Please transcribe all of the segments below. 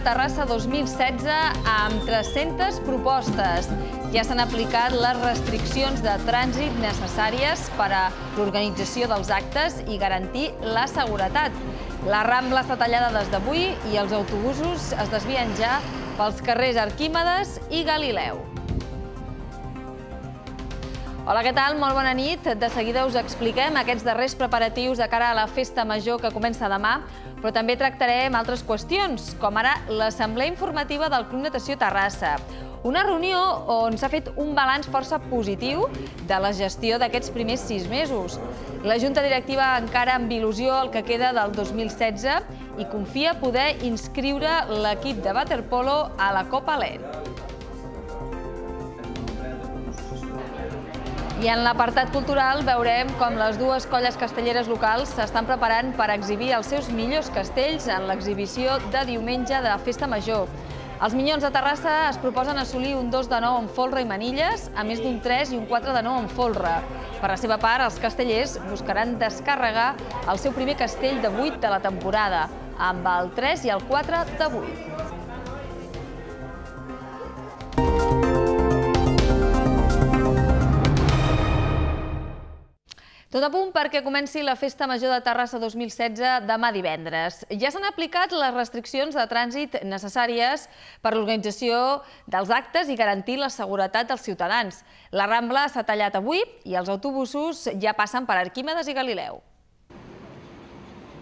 de Terrassa 2016 amb 300 propostes. Ja s'han aplicat les restriccions de trànsit necessàries per a l'organització dels actes i garantir la seguretat. La Rambla està tallada des d'avui i els autobusos es desvien ja pels carrers Arquímedes i Galileu. Hola, què tal? Molt bona nit. De seguida us expliquem aquests darrers preparatius de cara a la festa major que comença demà, però també tractarem altres qüestions, com ara l'assemblea informativa del Club Natació Terrassa. Una reunió on s'ha fet un balanç força positiu de la gestió d'aquests primers sis mesos. La Junta Directiva encara amb il·lusió el que queda del 2016 i confia poder inscriure l'equip de waterpolo a la Copa Lent. I en l'apartat cultural veurem com les dues colles castelleres locals s'estan preparant per exhibir els seus millors castells en l'exhibició de diumenge de Festa Major. Els Minyons de Terrassa es proposen assolir un 2 de 9 en folre i manilles, a més d'un 3 i un 4 de 9 en folre. Per la seva part, els castellers buscaran descarregar el seu primer castell de 8 de la temporada, amb el 3 i el 4 de 8. Tot a punt perquè comenci la Festa Major de Terrassa 2016 demà divendres. Ja s'han aplicat les restriccions de trànsit necessàries per l'organització dels actes i garantir la seguretat dels ciutadans. La Rambla s'ha tallat avui i els autobusos ja passen per Arquímedes i Galileu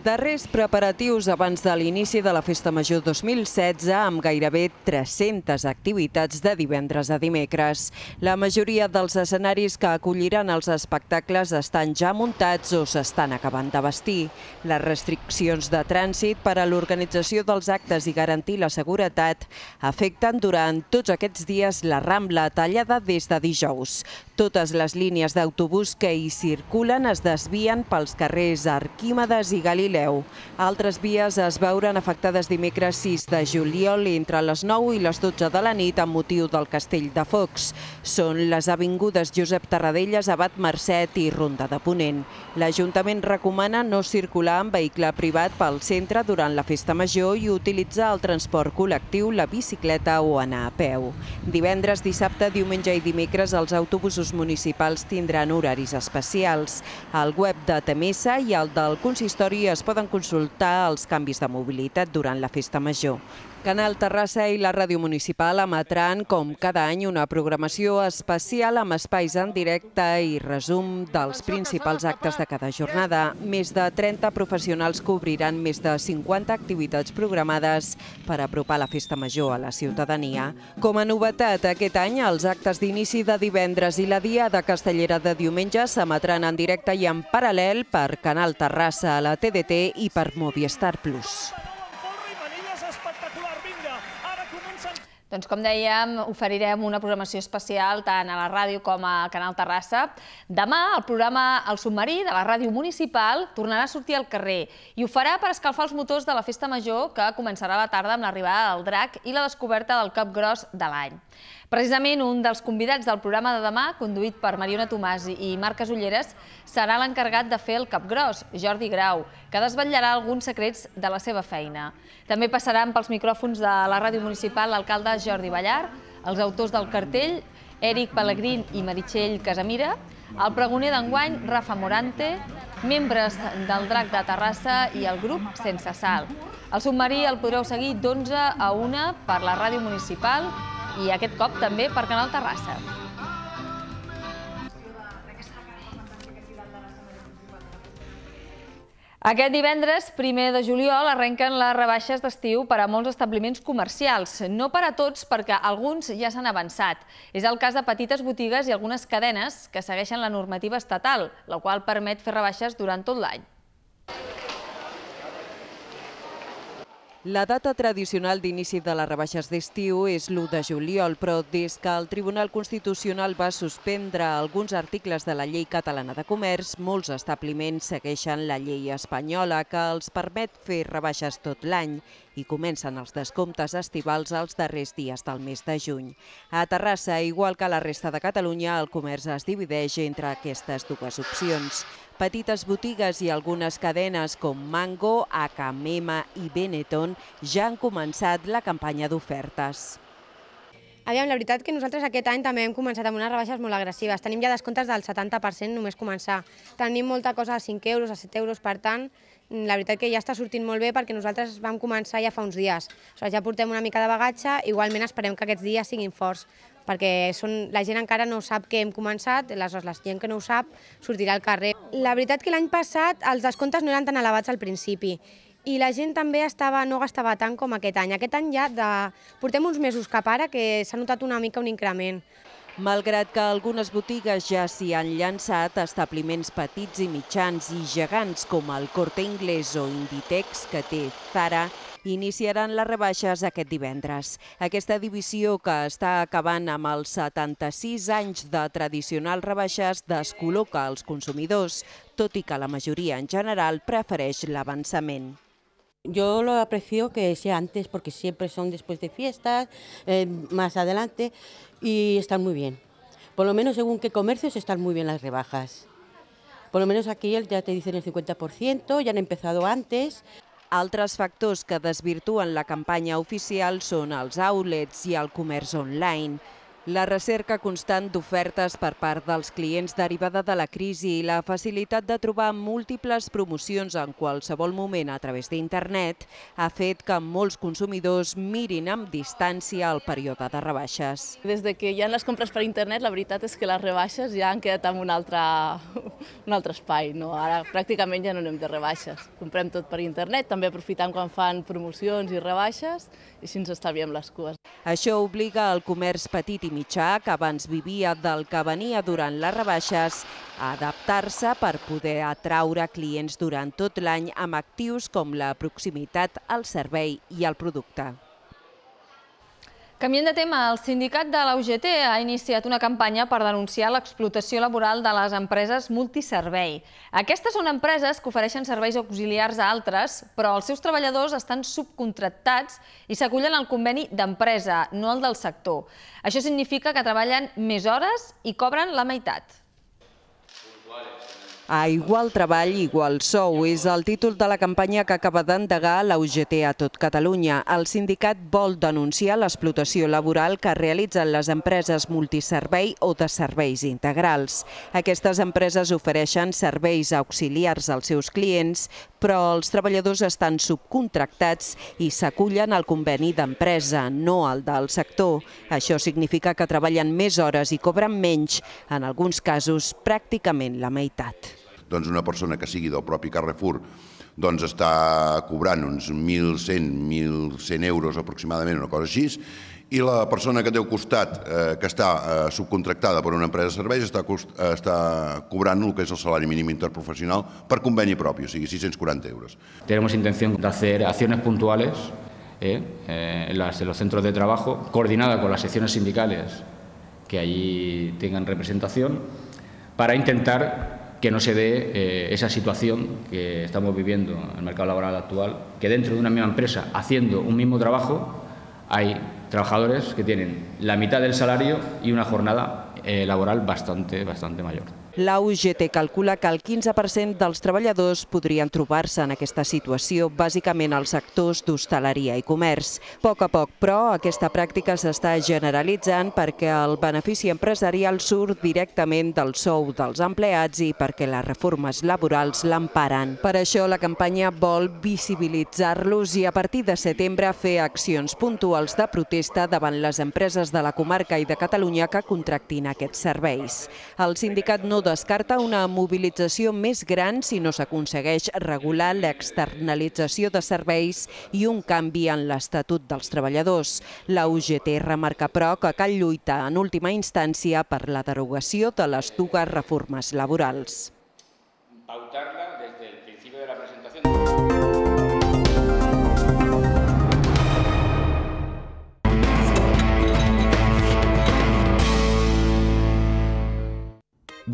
darrers preparatius abans de l'inici de la Festa Major 2016 amb gairebé 300 activitats de divendres a dimecres. La majoria dels escenaris que acolliran els espectacles estan ja muntats o s'estan acabant de vestir. Les restriccions de trànsit per a l'organització dels actes i garantir la seguretat afecten durant tots aquests dies la Rambla tallada des de dijous. Totes les línies d'autobús que hi circulen es desvien pels carrers Arquímedes i Galilea Galileu. Altres vies es veuren afectades dimecres 6 de juliol entre les 9 i les 12 de la nit amb motiu del Castell de Focs. Són les avingudes Josep Tarradellas, Abat Mercet i Ronda de Ponent. L'Ajuntament recomana no circular amb vehicle privat pel centre durant la festa major i utilitzar el transport col·lectiu, la bicicleta o anar a peu. Divendres, dissabte, diumenge i dimecres els autobusos municipals tindran horaris especials. Al web de Temesa i al del consistori es es poden consultar els canvis de mobilitat durant la festa major. Canal Terrassa i la Ràdio Municipal emetran, com cada any, una programació especial amb espais en directe i resum dels principals actes de cada jornada. Més de 30 professionals cobriran més de 50 activitats programades per apropar la Festa Major a la ciutadania. Com a novetat, aquest any els actes d'inici de divendres i la dia de Castellera de diumenge s'emetran en directe i en paral·lel per Canal Terrassa a la TDT i per Movistar Plus. Doncs com dèiem, oferirem una programació especial tant a la ràdio com a Canal Terrassa. Demà el programa El Submarí de la ràdio municipal tornarà a sortir al carrer i ho farà per escalfar els motors de la Festa Major que començarà a la tarda amb l'arribada del drac i la descoberta del cap gros de l'any. Precisament un dels convidats del programa de demà, conduït per Mariona Tomàs i Marques Ulleres, serà l'encarregat de fer el cap gros, Jordi Grau, que desvetllarà alguns secrets de la seva feina. També passaran pels micròfons de la ràdio municipal l'alcalde Jordi Ballar, els autors del cartell, Eric Pellegrin i Meritxell Casamira, el pregoner d'enguany, Rafa Morante, membres del Drac de Terrassa i el grup Sense Sal. El submarí el podreu seguir d'11 a 1 per la ràdio municipal i aquest cop també per Canal Terrassa. Aquest divendres, primer de juliol, arrenquen les rebaixes d'estiu per a molts establiments comercials. No per a tots, perquè alguns ja s'han avançat. És el cas de petites botigues i algunes cadenes que segueixen la normativa estatal, la qual permet fer rebaixes durant tot l'any. La data tradicional d'inici de les rebaixes d'estiu és l'1 de juliol, però des que el Tribunal Constitucional va suspendre alguns articles de la Llei Catalana de Comerç, molts establiments segueixen la llei espanyola, que els permet fer rebaixes tot l'any i comencen els descomptes estivals els darrers dies del mes de juny. A Terrassa, igual que la resta de Catalunya, el comerç es divideix entre aquestes dues opcions. Petites botigues i algunes cadenes com Mango, Akamema i Benetton ja han començat la campanya d'ofertes. Aviam, la veritat que nosaltres aquest any també hem començat amb unes rebaixes molt agressives. Tenim ja descomptes del 70% només començar. Tenim molta cosa a 5 euros, a 7 euros, per tant, la veritat que ja està sortint molt bé perquè nosaltres vam començar ja fa uns dies. Aleshores, ja portem una mica de bagatge, igualment esperem que aquests dies siguin forts, perquè són, la gent encara no sap que hem començat, aleshores la gent que no ho sap sortirà al carrer. La veritat que l'any passat els descomptes no eren tan elevats al principi, i la gent també estava, no gastava tant com aquest any. Aquest any ja de, portem uns mesos cap ara que s'ha notat una mica un increment. Malgrat que algunes botigues ja s'hi han llançat, establiments petits i mitjans i gegants com el Corte Inglés o Inditex, que té Zara, iniciaran les rebaixes aquest divendres. Aquesta divisió que està acabant amb els 76 anys de tradicionals rebaixes descol·loca els consumidors, tot i que la majoria en general prefereix l'avançament. yo lo aprecio que sea antes porque siempre son después de fiestas, eh, más adelante y están muy bien. Por lo menos según qué comercios están muy bien las rebajas. Por lo menos aquí ya te dicen el 50%, ya han empezado antes. otros factores que desvirtúan la campaña oficial son los outlets y el comercio online. La recerca constant d'ofertes per part dels clients derivada de la crisi i la facilitat de trobar múltiples promocions en qualsevol moment a través d'internet ha fet que molts consumidors mirin amb distància el període de rebaixes. Des que hi ha les compres per internet, la veritat és que les rebaixes ja han quedat en un altre, un altre espai. No? Ara pràcticament ja no anem de rebaixes. Comprem tot per internet, també aprofitant quan fan promocions i rebaixes, i així ens estalviem les cues. Això obliga al comerç petit i mitjà, que abans vivia del que venia durant les rebaixes, a adaptar-se per poder atraure clients durant tot l'any amb actius com la proximitat al servei i al producte. Canviant de tema. El sindicat de la UGT ha iniciat una campanya per denunciar l'explotació laboral de les empreses multiservei. Aquestes són empreses que ofereixen serveis auxiliars a altres, però els seus treballadors estan subcontractats i s'acullen al conveni d'empresa, no al del sector. Això significa que treballen més hores i cobren la meitat. A igual treball, igual sou és el títol de la campanya que acaba d'endegar la UGT a tot Catalunya. El sindicat vol denunciar l'explotació laboral que realitzen les empreses multiservei o de serveis integrals. Aquestes empreses ofereixen serveis auxiliars als seus clients, però els treballadors estan subcontractats i s'acullen al conveni d'empresa, no al del sector. Això significa que treballen més hores i cobren menys, en alguns casos pràcticament la meitat doncs una persona que sigui del propi Carrefour doncs està cobrant uns 1.100, 1.100 euros aproximadament, una cosa així, i la persona que té al costat, eh, que està eh, subcontractada per una empresa de serveis, està, cost, eh, està cobrant el que és el salari mínim interprofessional per conveni propi, o sigui, 640 euros. Tenemos intenció de fer acciones puntuales eh, eh, las, en los centros de trabajo, coordinada con las secciones sindicales que allí tengan representación, para intentar que no se dé eh, esa situación que estamos viviendo en el mercado laboral actual, que dentro de una misma empresa, haciendo un mismo trabajo, hay trabajadores que tienen la mitad del salario y una jornada eh, laboral bastante, bastante mayor. La UGT calcula que el 15% dels treballadors podrien trobar-se en aquesta situació, bàsicament als sectors d'hostaleria i comerç. A poc a poc, però, aquesta pràctica s'està generalitzant perquè el benefici empresarial surt directament del sou dels empleats i perquè les reformes laborals l'emparen. Per això, la campanya vol visibilitzar-los i a partir de setembre fer accions puntuals de protesta davant les empreses de la comarca i de Catalunya que contractin aquests serveis. El sindicat no descarta una mobilització més gran si no s'aconsegueix regular l'externalització de serveis i un canvi en l'Estatut dels Treballadors. La UGT remarca, però, que cal lluitar en última instància per la derogació de les dues reformes laborals. Pautar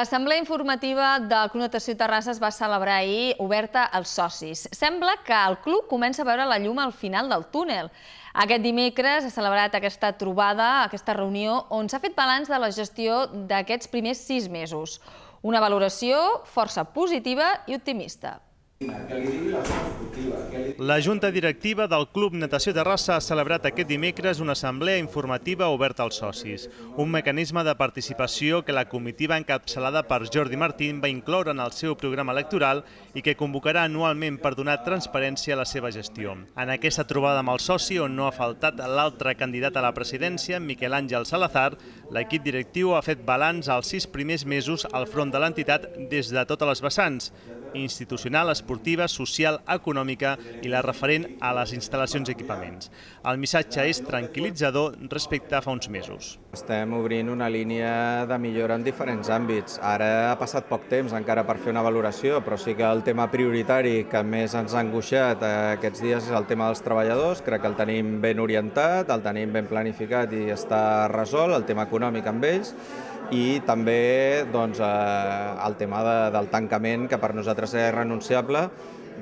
L'assemblea informativa del Club Natació Terrassa es va celebrar ahir oberta als socis. Sembla que el club comença a veure la llum al final del túnel. Aquest dimecres ha celebrat aquesta trobada, aquesta reunió, on s'ha fet balanç de la gestió d'aquests primers sis mesos. Una valoració força positiva i optimista. La Junta Directiva del Club Natació Terrassa ha celebrat aquest dimecres una assemblea informativa oberta als socis, un mecanisme de participació que la comitiva encapçalada per Jordi Martín va incloure en el seu programa electoral i que convocarà anualment per donar transparència a la seva gestió. En aquesta trobada amb el soci, on no ha faltat l'altre candidat a la presidència, Miquel Àngel Salazar, l'equip directiu ha fet balanç als sis primers mesos al front de l'entitat des de totes les vessants, institucional, esportiva, social, econòmica i la referent a les instal·lacions i equipaments. El missatge és tranquil·litzador respecte a fa uns mesos. Estem obrint una línia de millora en diferents àmbits. Ara ha passat poc temps encara per fer una valoració, però sí que el tema prioritari que més ens ha angoixat aquests dies és el tema dels treballadors. Crec que el tenim ben orientat, el tenim ben planificat i està resolt, el tema econòmic amb ells, i també doncs, eh, el tema de, del tancament, que per nosaltres és renunciable,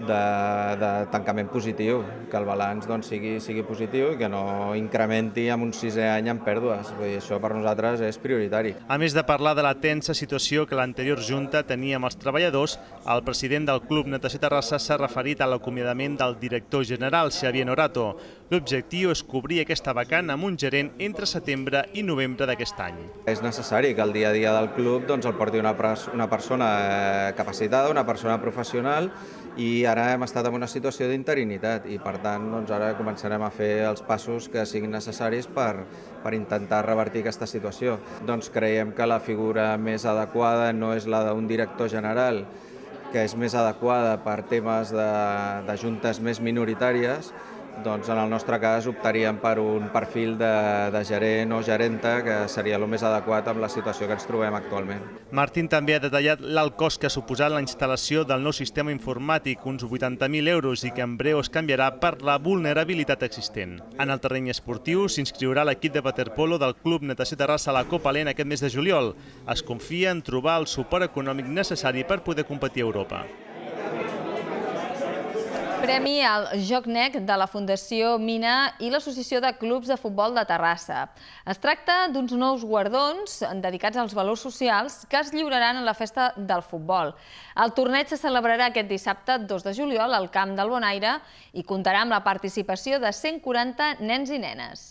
de, de tancament positiu, que el balanç doncs, sigui, sigui positiu i que no incrementi en un sisè any en pèrdues. Vull dir, això per nosaltres és prioritari. A més de parlar de la tensa situació que l'anterior Junta tenia amb els treballadors, el president del Club Natació Terrassa s'ha referit a l'acomiadament del director general, Xavier Norato. L'objectiu és cobrir aquesta vacant amb un gerent entre setembre i novembre d'aquest any. És necessari que el dia a dia del club doncs, el porti una, una persona eh, capacitada, una persona professional, i ara hem estat en una situació d'interinitat i per tant doncs, ara començarem a fer els passos que siguin necessaris per, per intentar revertir aquesta situació. Doncs creiem que la figura més adequada no és la d'un director general, que és més adequada per temes de, de juntes més minoritàries, doncs en el nostre cas optaríem per un perfil de, de gerent o gerenta que seria el més adequat amb la situació que ens trobem actualment. Martín també ha detallat l'alt cost que ha suposat la instal·lació del nou sistema informàtic, uns 80.000 euros, i que en breu es canviarà per la vulnerabilitat existent. En el terreny esportiu s'inscriurà l'equip de waterpolo del Club Natació Terrassa a la Copa Lent aquest mes de juliol. Es confia en trobar el suport econòmic necessari per poder competir a Europa premi al Joc Nec de la Fundació Mina i l'Associació de Clubs de Futbol de Terrassa. Es tracta d'uns nous guardons dedicats als valors socials que es lliuraran a la Festa del Futbol. El torneig se celebrarà aquest dissabte 2 de juliol al Camp del Bonaire i comptarà amb la participació de 140 nens i nenes.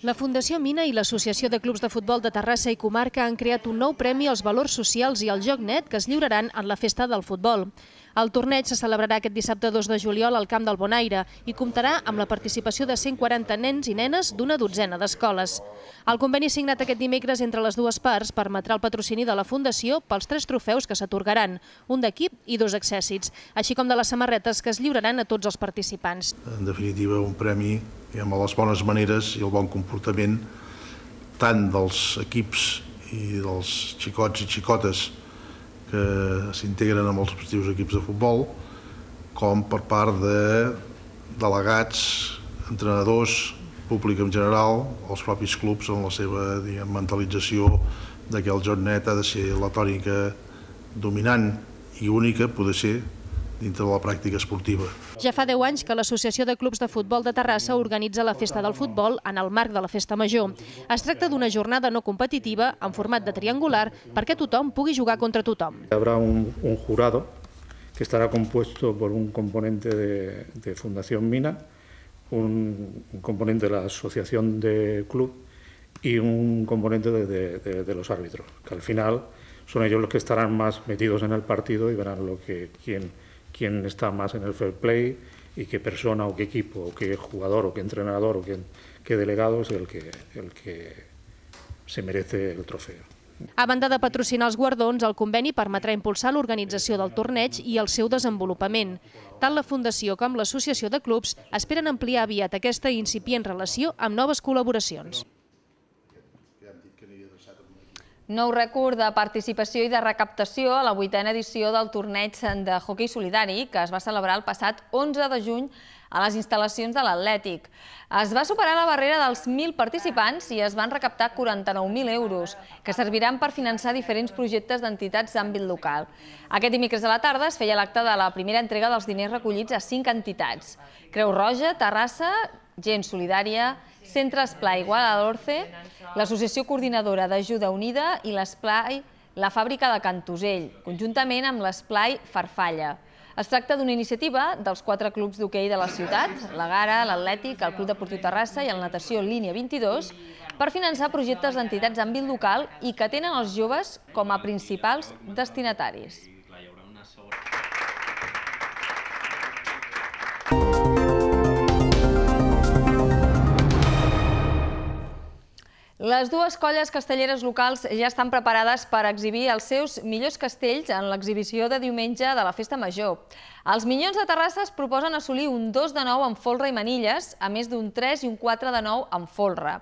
La Fundació Mina i l'Associació de Clubs de Futbol de Terrassa i Comarca han creat un nou premi als valors socials i al joc net que es lliuraran en la Festa del Futbol. El torneig se celebrarà aquest dissabte 2 de juliol al Camp del Bonaire i comptarà amb la participació de 140 nens i nenes d'una dotzena d'escoles. El conveni signat aquest dimecres entre les dues parts permetrà el patrocini de la Fundació pels tres trofeus que s'atorgaran, un d'equip i dos accèssits, així com de les samarretes que es lliuraran a tots els participants. En definitiva, un premi amb les bones maneres i el bon comportament tant dels equips i dels xicots i xicotes que s'integren amb els respectius equips de futbol, com per part de delegats, entrenadors, públic en general, els propis clubs en la seva diguem, mentalització de que el joc net ha de ser la tònica dominant i única, poder ser, dintre de la pràctica esportiva. Ja fa 10 anys que l'Associació de Clubs de Futbol de Terrassa organitza la Festa del Futbol en el marc de la Festa Major. Es tracta d'una jornada no competitiva en format de triangular perquè tothom pugui jugar contra tothom. Hi un, un jurado que estarà compuesto por un component de, de Fundació Mina, un, un de la de Club i un component de, de, de, de los árbitros, que al final són ells els que estaran més metidos en el partit i verán lo que quien quién está más en el fair play y qué persona o qué equipo o qué jugador o qué entrenador o qué, qué delegado es el que, el que se merece el trofeo. A banda de patrocinar els guardons, el conveni permetrà impulsar l'organització del torneig i el seu desenvolupament. Tant la Fundació com l'Associació de Clubs esperen ampliar aviat aquesta incipient relació amb noves col·laboracions. Nou record de participació i de recaptació a la vuitena edició del torneig de hoquei solidari que es va celebrar el passat 11 de juny a les instal·lacions de l'Atlètic. Es va superar la barrera dels 1.000 participants i es van recaptar 49.000 euros, que serviran per finançar diferents projectes d'entitats d'àmbit local. Aquest dimecres a la tarda es feia l'acte de la primera entrega dels diners recollits a cinc entitats. Creu Roja, Terrassa, Gent Solidària, Centre Esplai Igual a l'Orce, l'Associació Coordinadora d'Ajuda Unida i l'Esplai La Fàbrica de Cantusell, conjuntament amb l'Esplai Farfalla. Es tracta d'una iniciativa dels quatre clubs d'hoquei de la ciutat, la Gara, l'Atlètic, el Club Deportiu Terrassa i el Natació Línia 22, per finançar projectes d'entitats d'àmbit local i que tenen els joves com a principals destinataris. Les dues colles castelleres locals ja estan preparades per exhibir els seus millors castells en l'exhibició de diumenge de la Festa Major. Els Minyons de Terrassa es proposen assolir un 2 de 9 amb folre i manilles, a més d'un 3 i un 4 de 9 amb folre.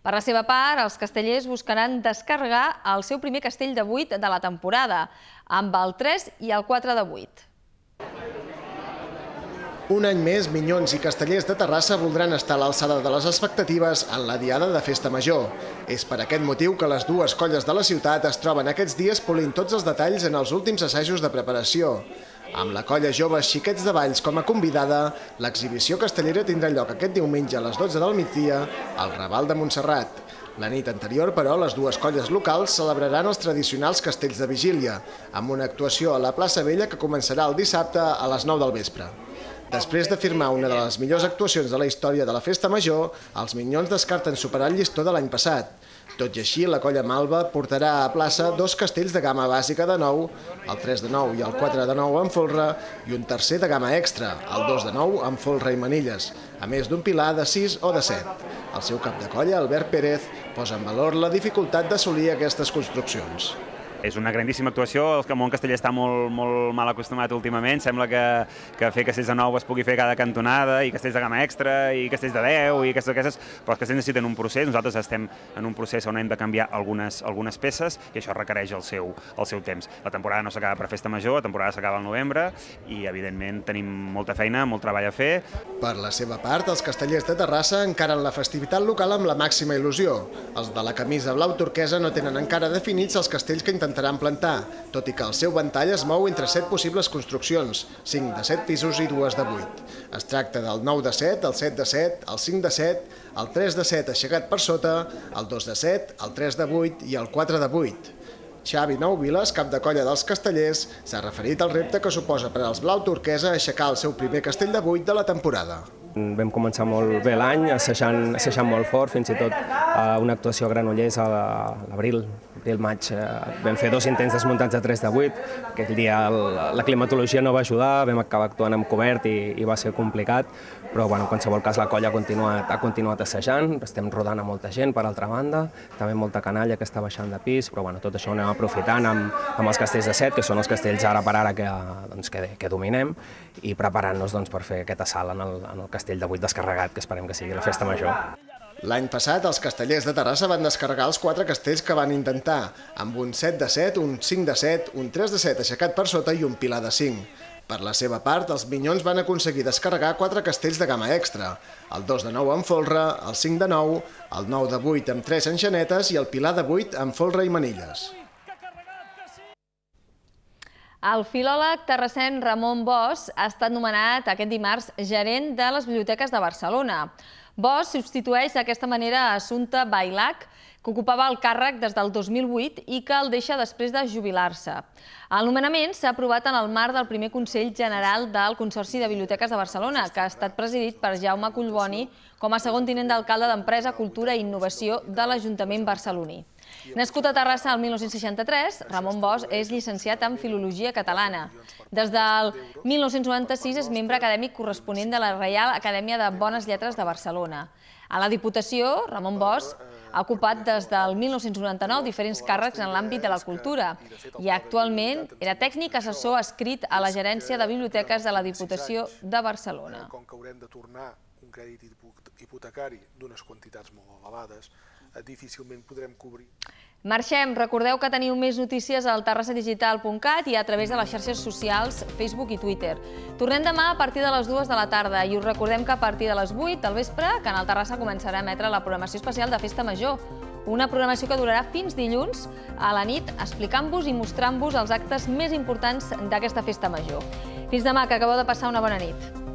Per la seva part, els castellers buscaran descarregar el seu primer castell de 8 de la temporada, amb el 3 i el 4 de 8. Un any més, Minyons i Castellers de Terrassa voldran estar a l'alçada de les expectatives en la Diada de Festa Major. És per aquest motiu que les dues colles de la ciutat es troben aquests dies polint tots els detalls en els últims assajos de preparació. Amb la colla jove Xiquets de Valls com a convidada, l'exhibició castellera tindrà lloc aquest diumenge a les 12 del migdia al Raval de Montserrat. La nit anterior, però, les dues colles locals celebraran els tradicionals castells de vigília, amb una actuació a la plaça Vella que començarà el dissabte a les 9 del vespre. Després de firmar una de les millors actuacions de la història de la Festa Major, els Minyons descarten superar el llistó de l'any passat. Tot i així, la colla Malva portarà a plaça dos castells de gamma bàsica de 9, el 3 de 9 i el 4 de 9 amb folre, i un tercer de gamma extra, el 2 de 9 amb folre i manilles, a més d'un pilar de 6 o de 7. El seu cap de colla, Albert Pérez, posa en valor la dificultat d'assolir aquestes construccions. És una grandíssima actuació, el món casteller està molt, molt mal acostumat últimament, sembla que, que fer castells de nou es pugui fer cada cantonada, i castells de gamma extra, i castells de 10, i aquestes, aquestes, però els castells necessiten un procés, nosaltres estem en un procés on hem de canviar algunes, algunes peces, i això requereix el seu, el seu temps. La temporada no s'acaba per festa major, la temporada s'acaba al novembre, i evidentment tenim molta feina, molt treball a fer. Per la seva part, els castellers de Terrassa encaren la festivitat local amb la màxima il·lusió. Els de la camisa blau turquesa no tenen encara definits els castells que intentaran intentaran plantar, tot i que el seu ventall es mou entre set possibles construccions, 5 de 7 pisos i 2 de 8. Es tracta del 9 de 7, el 7 de 7, el 5 de 7, el 3 de 7 aixecat per sota, el 2 de 7, el 3 de 8 i el 4 de 8. Xavi Nouviles, cap de colla dels castellers, s'ha referit al repte que suposa per als blau turquesa aixecar el seu primer castell de 8 de la temporada. Vam començar molt bé l'any, assajant, assajant molt fort, fins i tot eh, una actuació a Granollers a l'abril del maig eh, vam fer dos intents desmuntats de 3 de 8, aquell dia la climatologia no va ajudar, vam acabar actuant amb cobert i, va ser complicat, però bueno, en qualsevol cas la colla ha continuat, continuat assajant, estem rodant a molta gent, per altra banda, també molta canalla que està baixant de pis, però bueno, tot això ho anem aprofitant amb, amb els castells de set, que són els castells ara per ara que, doncs, que, que dominem, i preparant-nos doncs, per fer aquest assalt en el, en el castell de 8 descarregat, que esperem que sigui la festa major. L'any passat, els castellers de Terrassa van descarregar els quatre castells que van intentar, amb un 7 de 7, un 5 de 7, un 3 de 7 aixecat per sota i un pilar de 5. Per la seva part, els Minyons van aconseguir descarregar quatre castells de gamma extra, el 2 de 9 amb folre, el 5 de 9, el 9 de 8 amb 3 enxanetes i el pilar de 8 amb folre i manilles. El filòleg terrassent Ramon Bosch ha estat nomenat aquest dimarts gerent de les Biblioteques de Barcelona. Bosch substitueix d'aquesta manera Assumpta Bailac, que ocupava el càrrec des del 2008 i que el deixa després de jubilar-se. El nomenament s'ha aprovat en el marc del primer Consell General del Consorci de Biblioteques de Barcelona, que ha estat presidit per Jaume Collboni com a segon tinent d'alcalde d'Empresa, Cultura i Innovació de l'Ajuntament barceloní. Nascut a Terrassa el 1963, Ramon Bosch és llicenciat en Filologia Catalana. Des del 1996 és membre acadèmic corresponent de la Reial Acadèmia de Bones Lletres de Barcelona. A la Diputació, Ramon Bosch ha ocupat des del 1999 diferents càrrecs en l'àmbit de la cultura i actualment era tècnic assessor escrit a la gerència de biblioteques de la Diputació de Barcelona. Com que haurem de tornar un crèdit hipotecari d'unes quantitats molt elevades, eh, difícilment podrem cobrir. Marxem. Recordeu que teniu més notícies al terrassadigital.cat i a través de les xarxes socials Facebook i Twitter. Tornem demà a partir de les 2 de la tarda i us recordem que a partir de les 8 del vespre Canal Terrassa començarà a emetre la programació especial de Festa Major, una programació que durarà fins dilluns a la nit explicant-vos i mostrant-vos els actes més importants d'aquesta Festa Major. Fins demà, que acabeu de passar una bona nit.